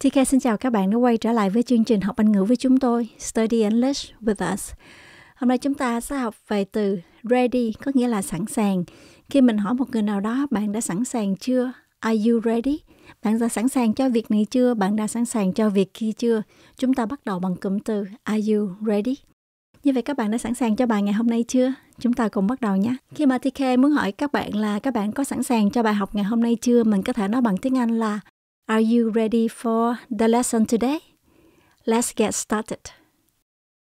TK xin chào các bạn đã quay trở lại với chương trình học Anh ngữ với chúng tôi, Study English with us. Hôm nay chúng ta sẽ học về từ ready, có nghĩa là sẵn sàng. Khi mình hỏi một người nào đó, bạn đã sẵn sàng chưa? Are you ready? Bạn đã sẵn sàng cho việc này chưa? Bạn đã sẵn sàng cho việc kia chưa? Chúng ta bắt đầu bằng cụm từ Are you ready? Như vậy các bạn đã sẵn sàng cho bài ngày hôm nay chưa? Chúng ta cùng bắt đầu nhé. Khi mà TK muốn hỏi các bạn là các bạn có sẵn sàng cho bài học ngày hôm nay chưa? Mình có thể nói bằng tiếng Anh là Are you ready for the lesson today? Let's get started.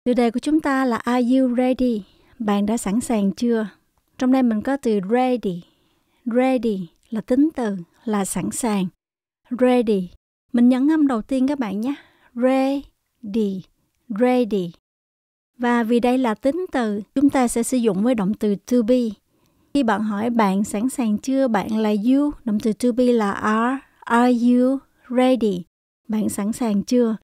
Chủ đề của chúng ta là Are you ready? Bạn đã sẵn sàng chưa? Trong đây mình có từ ready. Ready là tính từ, là sẵn sàng. Ready. Mình nhấn âm đầu tiên các bạn nhé. Ready. Ready. Và vì đây là tính từ, chúng ta sẽ sử dụng với động từ to be. Khi bạn hỏi bạn sẵn sàng chưa, bạn là you, động từ to be là are Are you ready? Bạn sẵn sàng chưa?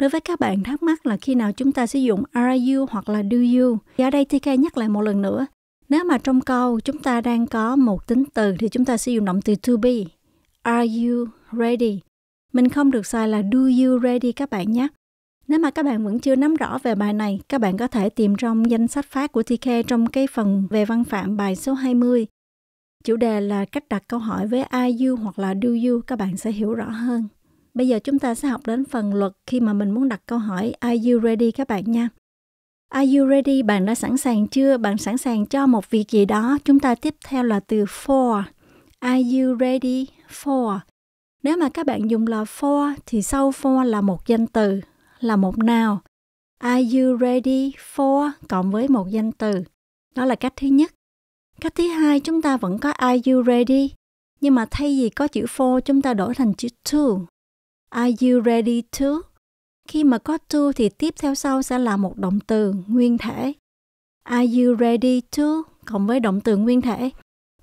Đối với các bạn thắc mắc là khi nào chúng ta sử dụng are you hoặc là do you, thì ở đây TK nhắc lại một lần nữa. Nếu mà trong câu chúng ta đang có một tính từ thì chúng ta sử dụng động từ to be. Are you ready? Mình không được xài là do you ready các bạn nhé. Nếu mà các bạn vẫn chưa nắm rõ về bài này, các bạn có thể tìm trong danh sách phát của TK trong cái phần về văn phạm bài số 20. Chủ đề là cách đặt câu hỏi với are you hoặc là do you các bạn sẽ hiểu rõ hơn. Bây giờ chúng ta sẽ học đến phần luật khi mà mình muốn đặt câu hỏi Are you ready các bạn nha. Are you ready? Bạn đã sẵn sàng chưa? Bạn sẵn sàng cho một việc gì đó. Chúng ta tiếp theo là từ for. Are you ready for? Nếu mà các bạn dùng là for thì sau for là một danh từ, là một nào. Are you ready for cộng với một danh từ. Đó là cách thứ nhất. Cách thứ hai chúng ta vẫn có Are you ready? Nhưng mà thay vì có chữ for chúng ta đổi thành chữ to. Are you ready to? Khi mà có to thì tiếp theo sau sẽ là một động từ nguyên thể. Are you ready to? Cộng với động từ nguyên thể.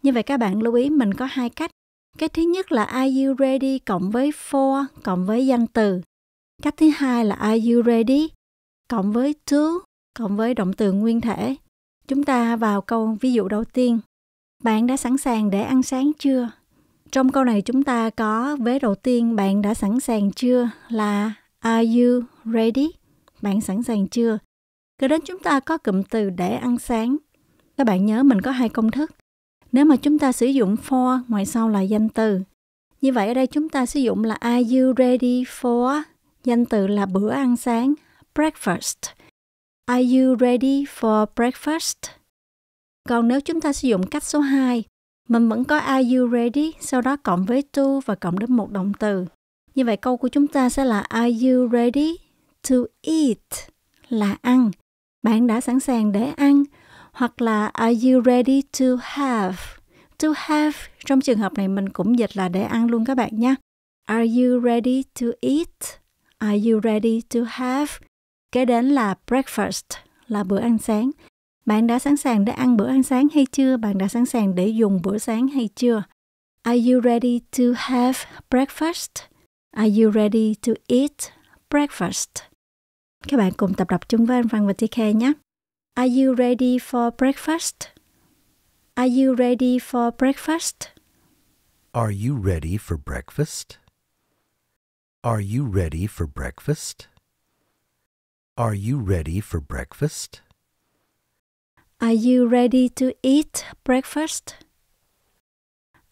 Như vậy các bạn lưu ý mình có hai cách. Cái thứ nhất là Are you ready cộng với for cộng với danh từ. Cách thứ hai là Are you ready cộng với to cộng với động từ nguyên thể Chúng ta vào câu ví dụ đầu tiên. Bạn đã sẵn sàng để ăn sáng chưa? Trong câu này chúng ta có vế đầu tiên bạn đã sẵn sàng chưa là Are you ready? Bạn sẵn sàng chưa? Kế đến chúng ta có cụm từ để ăn sáng. Các bạn nhớ mình có hai công thức. Nếu mà chúng ta sử dụng for, ngoài sau là danh từ. Như vậy ở đây chúng ta sử dụng là Are you ready for? Danh từ là bữa ăn sáng, breakfast. Are you ready for breakfast? Còn nếu chúng ta sử dụng cách số 2, mình vẫn có Are you ready, sau đó cộng với to và cộng đến một động từ. Như vậy câu của chúng ta sẽ là Are you ready to eat? Là ăn. Bạn đã sẵn sàng để ăn. Hoặc là Are you ready to have? To have trong trường hợp này mình cũng dịch là để ăn luôn các bạn nhé. Are you ready to eat? Are you ready to have? Kế đến là breakfast, là bữa ăn sáng. Bạn đã sẵn sàng để ăn bữa ăn sáng hay chưa? Bạn đã sẵn sàng để dùng bữa sáng hay chưa? Are you ready to have breakfast? Are you ready to eat breakfast? Các bạn cùng tập đọc chung với anh Văn và TK nhé. Are you ready for breakfast? Are you ready for breakfast? Are you ready for breakfast? Are you ready for breakfast? Are you ready for breakfast? Are you ready to eat breakfast?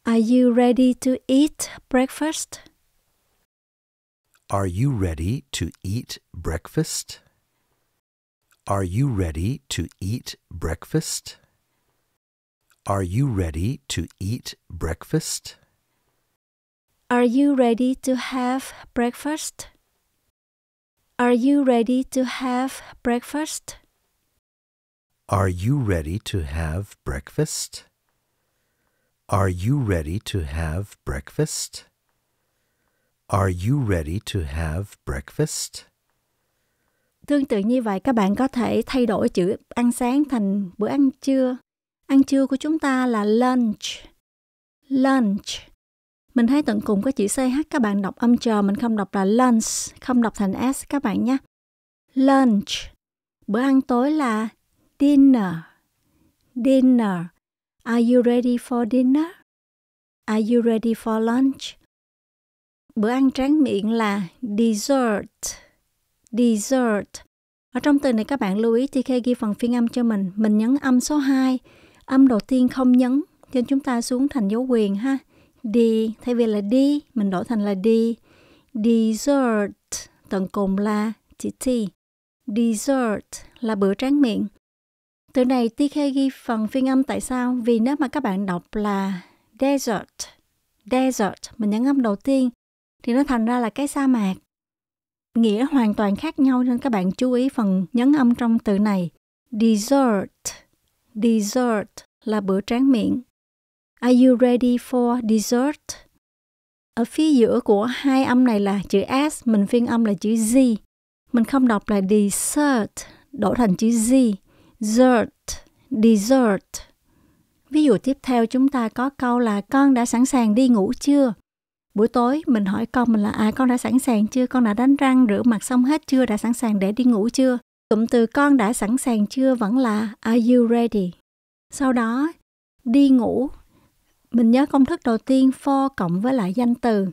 Are you ready to eat breakfast? Are you ready to eat breakfast? Are you ready to eat breakfast? Are you ready to eat breakfast? Are you ready to have breakfast? Are you ready to have breakfast? Are you ready to have breakfast? Are you ready to have breakfast? Are you ready to have breakfast? Tương tự như vậy các bạn có thể thay đổi chữ ăn sáng thành bữa ăn trưa. Ăn trưa của chúng ta là lunch. Lunch mình thấy tận cùng có chữ CH các bạn đọc âm chờ mình không đọc là lunch, không đọc thành S các bạn nhé. Lunch, bữa ăn tối là dinner, dinner. Are you ready for dinner? Are you ready for lunch? Bữa ăn tráng miệng là dessert, dessert. Ở trong từ này các bạn lưu ý TK ghi phần phiên âm cho mình. Mình nhấn âm số 2, âm đầu tiên không nhấn, nên chúng ta xuống thành dấu quyền ha đi thay vì là đi mình đổi thành là đi dessert tận cùng là chữ t dessert là bữa tráng miệng từ này TK ghi phần phiên âm tại sao vì nếu mà các bạn đọc là desert desert mình nhấn âm đầu tiên thì nó thành ra là cái sa mạc nghĩa hoàn toàn khác nhau nên các bạn chú ý phần nhấn âm trong từ này dessert dessert là bữa tráng miệng Are you ready for dessert? Ở phía giữa của hai âm này là chữ S, mình phiên âm là chữ Z. Mình không đọc là dessert, đổi thành chữ Z. Dessert, dessert. Ví dụ tiếp theo chúng ta có câu là con đã sẵn sàng đi ngủ chưa? Buổi tối mình hỏi con mình là à con đã sẵn sàng chưa? Con đã đánh răng, rửa mặt xong hết chưa? Đã sẵn sàng để đi ngủ chưa? Cụm từ con đã sẵn sàng chưa vẫn là are you ready? Sau đó đi ngủ mình nhớ công thức đầu tiên for cộng với lại danh từ.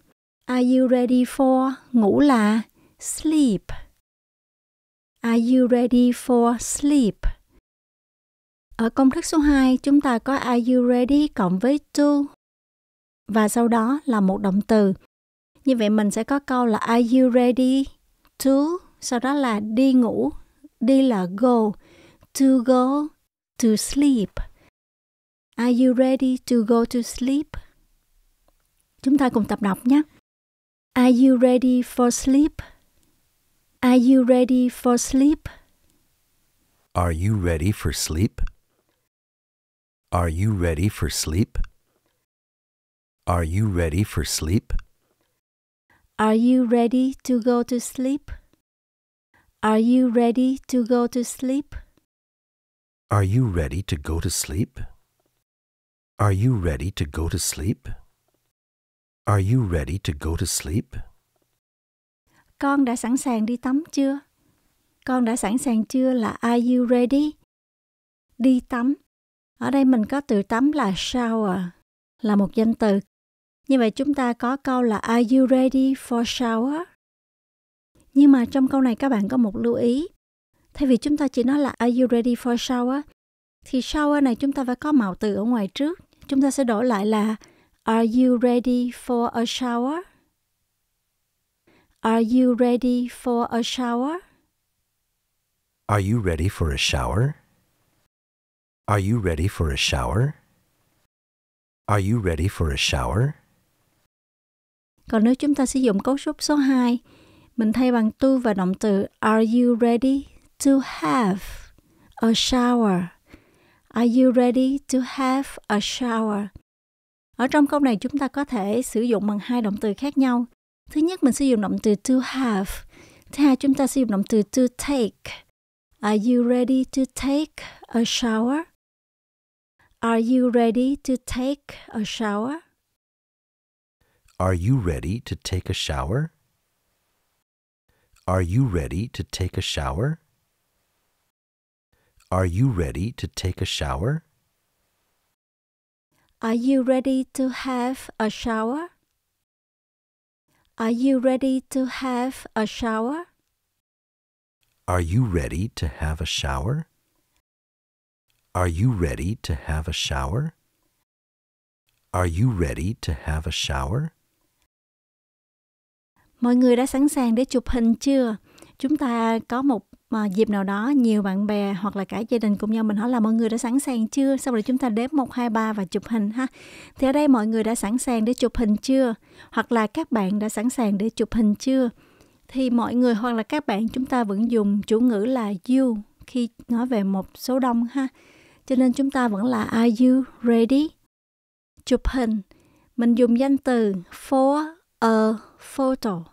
Are you ready for? Ngủ là sleep. Are you ready for sleep? Ở công thức số 2, chúng ta có are you ready cộng với to và sau đó là một động từ. Như vậy mình sẽ có câu là are you ready to, sau đó là đi ngủ, đi là go, to go, to sleep. Are you ready to go to sleep? Chúng ta cùng tập đọc nhé. Are you ready for sleep? Are you ready for sleep? Are you ready for sleep? Are you ready for sleep? Are you ready for sleep? Are you ready to go to sleep? Are you ready to go to sleep? Are you ready to go to sleep? Are you ready to go to sleep? Are you ready to go to sleep? Con đã sẵn sàng đi tắm chưa? Con đã sẵn sàng chưa là are you ready? Đi tắm. Ở đây mình có từ tắm là shower, là một danh từ. Như vậy chúng ta có câu là are you ready for shower? Nhưng mà trong câu này các bạn có một lưu ý. Thay vì chúng ta chỉ nói là are you ready for shower thì shower này chúng ta phải có màu từ ở ngoài trước. Chúng ta sẽ đổi lại là Are you ready for a shower? Are you ready for a shower? Are you ready for a shower? Are you ready for a shower? Are you ready for a shower? Còn nếu chúng ta sử dụng cấu trúc số 2, mình thay bằng to và động từ Are you ready to have a shower? Are you ready to have a shower? Ở trong câu này chúng ta có thể sử dụng bằng hai động từ khác nhau. Thứ nhất mình sử dụng động từ to have. Thứ hai chúng ta sử dụng động từ to take. Are you ready to take a shower? Are you ready to take a shower? Are you ready to take a shower? Are you ready to take a shower? Are you ready to take a shower? Are you ready to have a shower? Are you ready to have a shower? Are you ready to have a shower? Are you ready to have a shower? Are you ready to have a shower? Mọi người đã sẵn sàng để chụp hình chưa? Chúng ta có một mà ờ, dịp nào đó nhiều bạn bè hoặc là cả gia đình cùng nhau mình hỏi là mọi người đã sẵn sàng chưa sau rồi chúng ta đếm một hai ba và chụp hình ha thì ở đây mọi người đã sẵn sàng để chụp hình chưa hoặc là các bạn đã sẵn sàng để chụp hình chưa thì mọi người hoặc là các bạn chúng ta vẫn dùng chủ ngữ là you khi nói về một số đông ha cho nên chúng ta vẫn là are you ready chụp hình mình dùng danh từ for a photo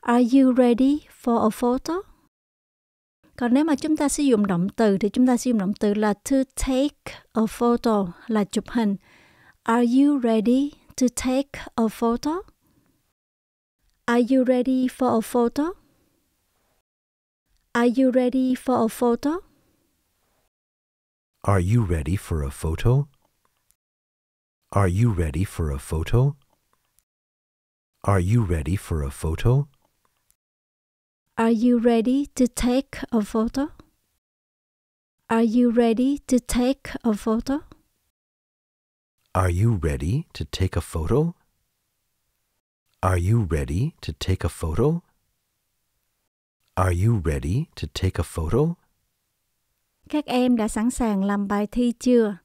are you ready for a photo còn nếu mà chúng ta sử dụng động từ thì chúng ta sử dụng động từ là to take a photo là chụp hình. Are you ready to take a photo? Are you ready for a photo? Are you ready for a photo? Are you ready for a photo? Are you ready for a photo? Are you ready for a photo? Are you ready to take a photo? Are you ready to take a photo? Are you ready to take a photo? Are you ready to take a photo? Are you ready to take a photo? Các em đã sẵn sàng làm bài thi chưa?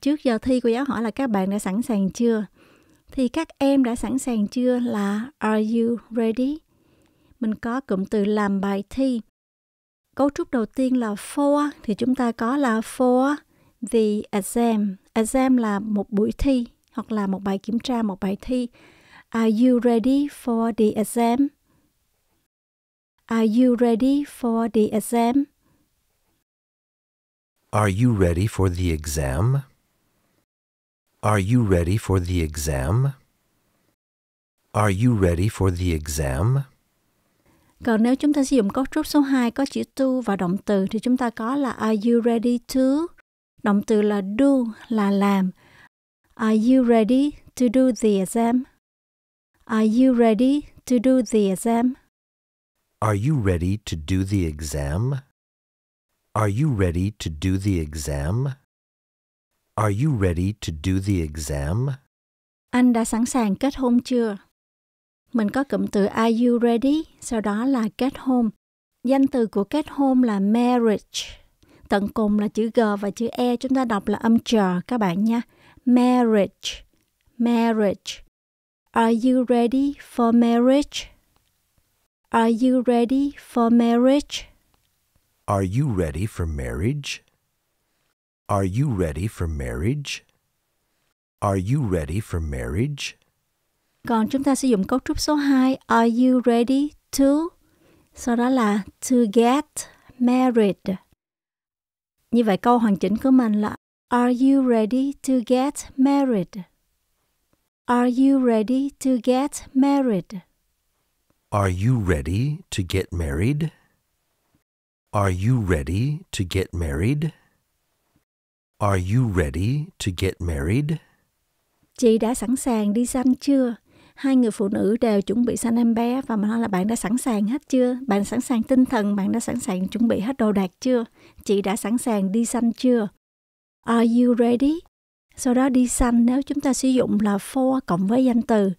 Trước giờ thi cô giáo hỏi là các bạn đã sẵn sàng chưa? Thì các em đã sẵn sàng chưa là are you ready? mình có cụm từ làm bài thi. Cấu trúc đầu tiên là for thì chúng ta có là for the exam. Exam là một buổi thi hoặc là một bài kiểm tra, một bài thi. Are you ready for the exam? Are you ready for the exam? Are you ready for the exam? Are you ready for the exam? Are you ready for the exam? Còn nếu chúng ta sử dụng cấu trúc số 2 có chữ to và động từ thì chúng ta có là Are you ready to? Động từ là do là làm. Are you ready to do the exam? Are you ready to do the exam? Are you ready to do the exam? Are you ready to do the exam? Are you ready to do the exam? Anh đã sẵn sàng kết hôn chưa? Mình có cụm từ Are you ready? Sau đó là get home Danh từ của get home là marriage. Tận cùng là chữ G và chữ E chúng ta đọc là âm chờ các bạn nha. Marriage. Marriage. Are you ready for marriage? Are you ready for marriage? Are you ready for marriage? Are you ready for marriage? Are you ready for marriage? Còn chúng ta sử dụng cấu trúc số 2 Are you ready to? Sau đó là to get married. Như vậy câu hoàn chỉnh của mình là Are you ready to get married? Are you ready to get married? Are you ready to get married? Are you ready to get married? Are you ready to get married? Chị đã sẵn sàng đi sanh chưa? hai người phụ nữ đều chuẩn bị sanh em bé và mình nói là bạn đã sẵn sàng hết chưa bạn sẵn sàng tinh thần bạn đã sẵn sàng chuẩn bị hết đồ đạc chưa chị đã sẵn sàng đi sanh chưa are you ready sau đó đi sanh nếu chúng ta sử dụng là for cộng với danh từ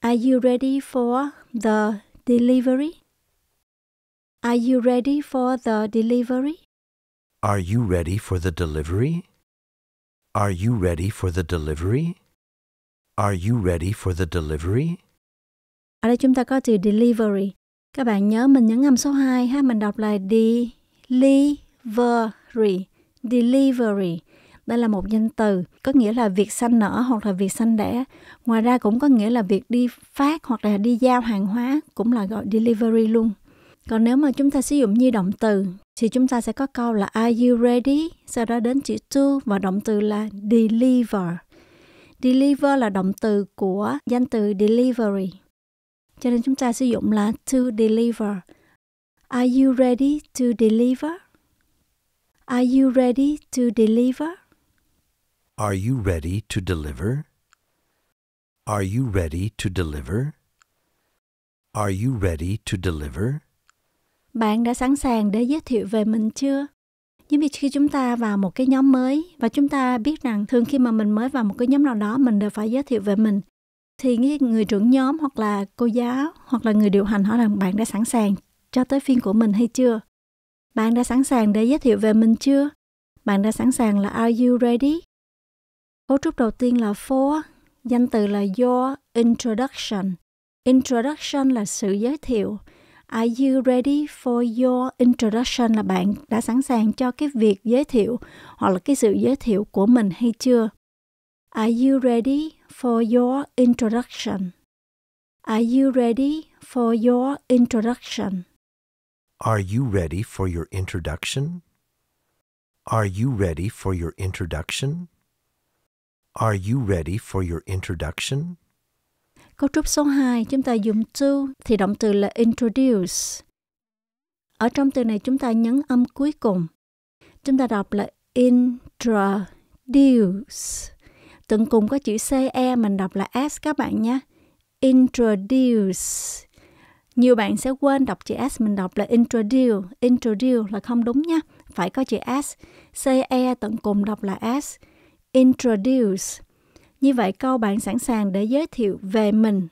are you ready for the delivery are you ready for the delivery are you ready for the delivery are you ready for the delivery Are you ready for the delivery? Ở đây chúng ta có từ delivery. Các bạn nhớ mình nhấn âm số 2 ha, mình đọc là delivery, delivery. Đây là một danh từ có nghĩa là việc sanh nở hoặc là việc sanh đẻ. Ngoài ra cũng có nghĩa là việc đi phát hoặc là đi giao hàng hóa cũng là gọi delivery luôn. Còn nếu mà chúng ta sử dụng như động từ thì chúng ta sẽ có câu là are you ready? Sau đó đến chữ to và động từ là deliver. Deliver là động từ của danh từ delivery. Cho nên chúng ta sử dụng là to deliver. Are you ready to deliver? Are you ready to deliver? Are you ready to deliver? Are you ready to deliver? Are you ready to deliver? Bạn đã sẵn sàng để giới thiệu về mình chưa? giống như khi chúng ta vào một cái nhóm mới và chúng ta biết rằng thường khi mà mình mới vào một cái nhóm nào đó mình đều phải giới thiệu về mình thì người trưởng nhóm hoặc là cô giáo hoặc là người điều hành hỏi rằng bạn đã sẵn sàng cho tới phiên của mình hay chưa bạn đã sẵn sàng để giới thiệu về mình chưa bạn đã sẵn sàng là are you ready cấu trúc đầu tiên là for danh từ là your introduction introduction là sự giới thiệu Are you ready for your introduction là bạn đã sẵn sàng cho cái việc giới thiệu hoặc là cái sự giới thiệu của mình hay chưa? Are you ready for your introduction? Are you ready for your introduction? Are you ready for your introduction? Are you ready for your introduction? Are you ready for your introduction? Cấu trúc số 2, chúng ta dùng to thì động từ là introduce. Ở trong từ này chúng ta nhấn âm cuối cùng. Chúng ta đọc là introduce. Tận cùng có chữ CE mình đọc là S các bạn nhé. Introduce. Nhiều bạn sẽ quên đọc chữ S mình đọc là introduce. Introduce là không đúng nhé. Phải có chữ S. CE tận cùng đọc là S. Introduce như vậy câu bạn sẵn sàng để giới thiệu về mình.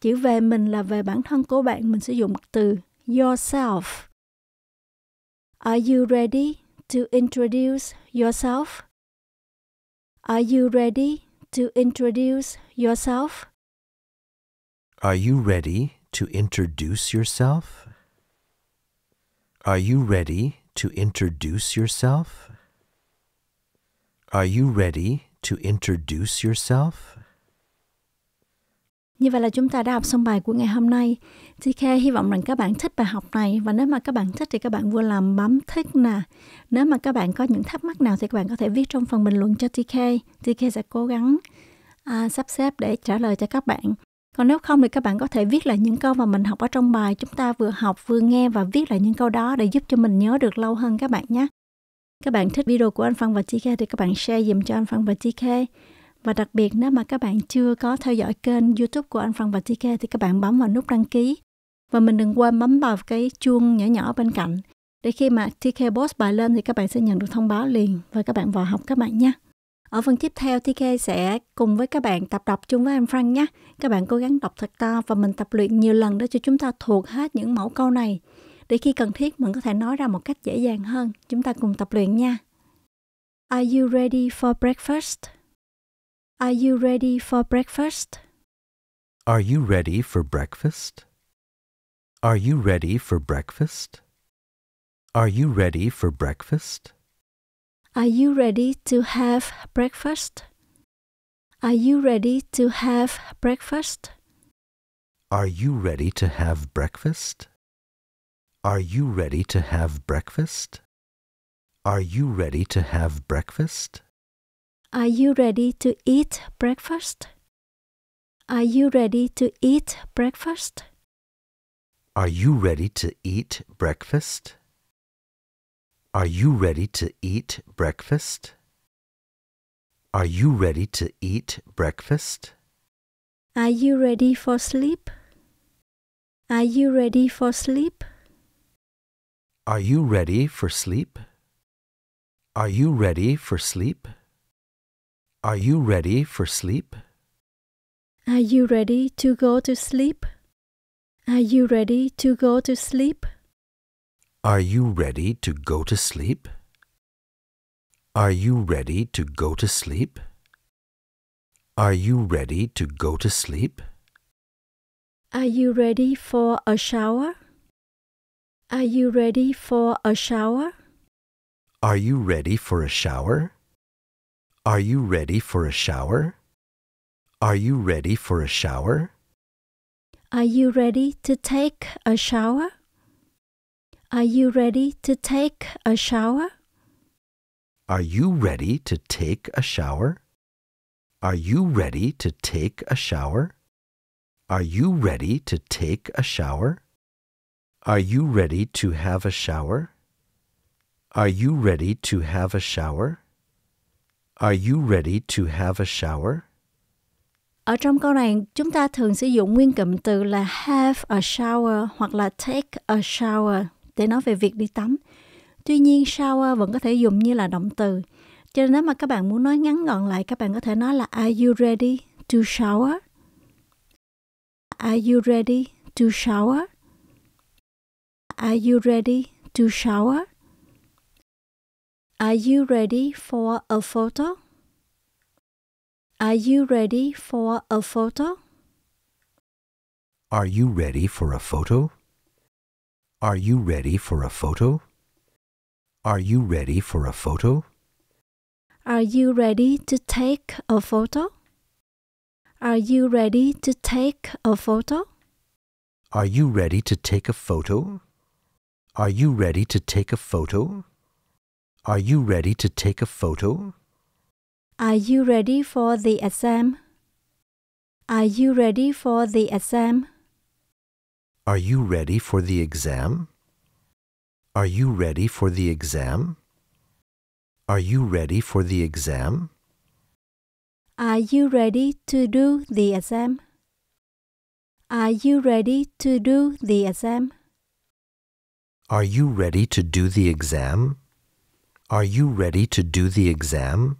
Chữ về mình là về bản thân của bạn, mình sử dụng từ yourself. Are you ready to introduce yourself? Are you ready to introduce yourself? Are you ready to introduce yourself? Are you ready to introduce yourself? Are you ready to introduce yourself? Như vậy là chúng ta đã học xong bài của ngày hôm nay. TK hy vọng rằng các bạn thích bài học này và nếu mà các bạn thích thì các bạn vui làm bấm thích nè. Nếu mà các bạn có những thắc mắc nào thì các bạn có thể viết trong phần bình luận cho TK. TK sẽ cố gắng à, sắp xếp để trả lời cho các bạn. Còn nếu không thì các bạn có thể viết lại những câu mà mình học ở trong bài. Chúng ta vừa học vừa nghe và viết lại những câu đó để giúp cho mình nhớ được lâu hơn các bạn nhé. Các bạn thích video của anh Phan và Chi thì các bạn share dùm cho anh Phan và Chi Và đặc biệt nếu mà các bạn chưa có theo dõi kênh YouTube của anh Phan và Chi thì các bạn bấm vào nút đăng ký. Và mình đừng quên bấm vào cái chuông nhỏ nhỏ bên cạnh để khi mà TK Post bài lên thì các bạn sẽ nhận được thông báo liền và các bạn vào học các bạn nhé. Ở phần tiếp theo TK sẽ cùng với các bạn tập đọc chung với anh Frank nhé. Các bạn cố gắng đọc thật to và mình tập luyện nhiều lần để cho chúng ta thuộc hết những mẫu câu này. để khi cần thiết mình có thể nói ra một cách dễ dàng hơn. Chúng ta cùng tập luyện nha. Are you ready for breakfast? Are you ready for breakfast? Are you ready for breakfast? Are you ready for breakfast? Are you ready for breakfast? Are you ready to have breakfast? Are you ready to have breakfast? Are you ready to have breakfast? Are you ready to have breakfast? Are you ready to have breakfast? Are you ready to eat breakfast? Are you ready to eat breakfast? Are you ready to eat breakfast? Are you ready to eat breakfast? Are you ready to eat breakfast? Are you ready for sleep? Are you ready for sleep? Are you ready for sleep? Are you ready for sleep? Are you ready for sleep? Are you ready to go to sleep? Are you ready to go to sleep? Are you ready to go to sleep? Are you ready to go to sleep? Are you ready to go to sleep? Are you ready for a shower? Are you ready for a shower? Are you ready for a shower? Are you ready for a shower? Are you ready for a shower? Are you ready to take a shower? Are you ready to take a shower? Are you ready to take a shower? Are you ready to take a shower? Are you ready to take a shower? Are you ready to have a shower? Are you ready to have a shower? Are you ready to have a shower? Ở trong câu này, chúng ta thường sử dụng nguyên cụm từ là have a shower hoặc là take a shower để nói về việc đi tắm. Tuy nhiên, shower vẫn có thể dùng như là động từ. Cho nên nếu mà các bạn muốn nói ngắn gọn lại, các bạn có thể nói là Are you ready to shower? Are you ready to shower? Are you ready to shower? Are you ready for a photo? Are you ready for a photo? Are you ready for a photo? Are you ready for a photo? Are you ready for a photo? Are you ready to take a photo? Are you ready to take a photo? Are you ready to take a photo? Are you ready to take a photo? Are you ready to take a photo? Are you ready for the exam? Are you ready for the exam? Are you ready for the exam? Are you ready for the exam? Are you ready for the exam? Are you ready to do the exam? Are you ready to do the exam? Are you ready to do the exam? Are you ready to do the exam?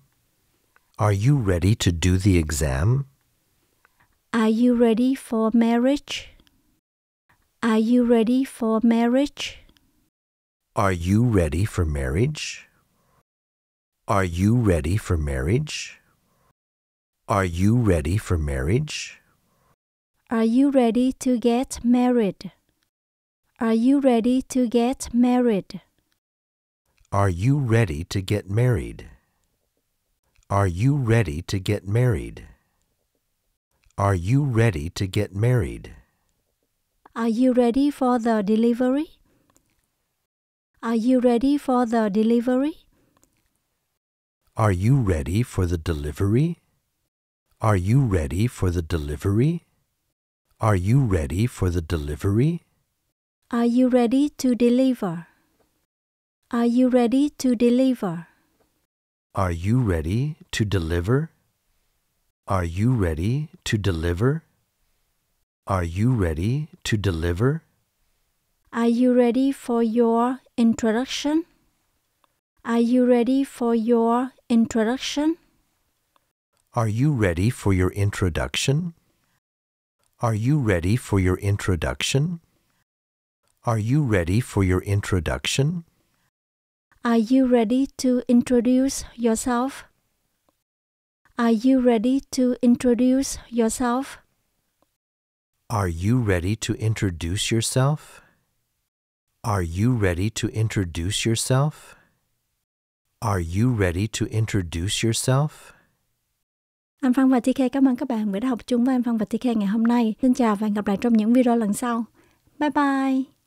Are you ready to do the exam? Are you ready for marriage? Are you ready for marriage? Are you ready for marriage? Are you ready for marriage? Are you ready for marriage? Are you ready to get married? Are you ready to get married? Are you ready to get married? Are you ready to get married? Are you ready to get married? Are you ready for the delivery? Are you ready for the delivery? Are you ready for the delivery? Are you ready for the delivery? Are you ready for the delivery? Are you ready to deliver? Are you ready to deliver? Are you ready to deliver? Are you ready to deliver? Are you ready to deliver? Are you ready for your introduction? Are you ready for your introduction? Are you ready for your introduction? Are you ready for your introduction? Are you ready for your introduction? Are you ready to introduce yourself? Are you ready to introduce yourself? Are you ready to introduce yourself? Are you ready to introduce yourself? Are you ready to introduce yourself? Anh Phan và TK cảm ơn các bạn đã học chung với anh Phan và TK ngày hôm nay. Xin chào và hẹn gặp lại trong những video lần sau. Bye bye!